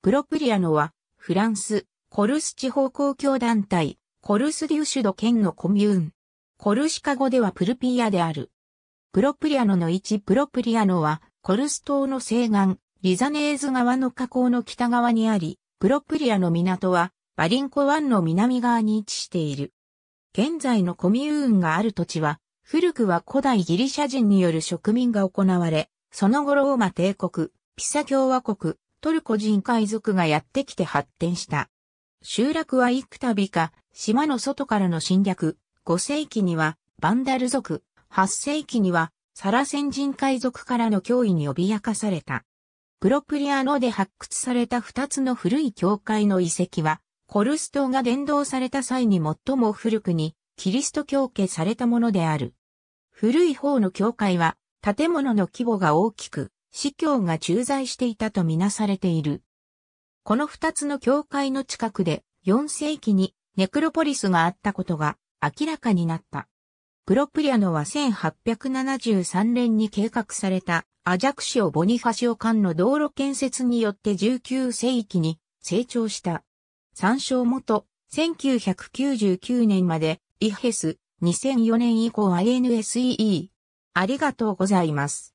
プロプリアノは、フランス、コルス地方公共団体、コルスデュシュド県のコミューン。コルシカ語ではプルピアである。プロプリアノの置プロプリアノは、コルス島の西岸、リザネーズ川の河口の北側にあり、プロプリアの港は、バリンコ湾の南側に位置している。現在のコミューンがある土地は、古くは古代ギリシャ人による植民が行われ、その後ローマ帝国、ピサ共和国、トルコ人海賊がやってきて発展した。集落は幾度か島の外からの侵略、5世紀にはバンダル族、8世紀にはサラセン人海賊からの脅威に脅かされた。プロプリアノで発掘された2つの古い教会の遺跡は、コルストが伝道された際に最も古くに、キリスト教家されたものである。古い方の教会は、建物の規模が大きく、司教が駐在していたとみなされている。この二つの教会の近くで4世紀にネクロポリスがあったことが明らかになった。プロプリアノは1873年に計画されたアジャクシオ・ボニファシオ間の道路建設によって19世紀に成長した。参照元、1999年までイヘス、2004年以降 ANSEE。ありがとうございます。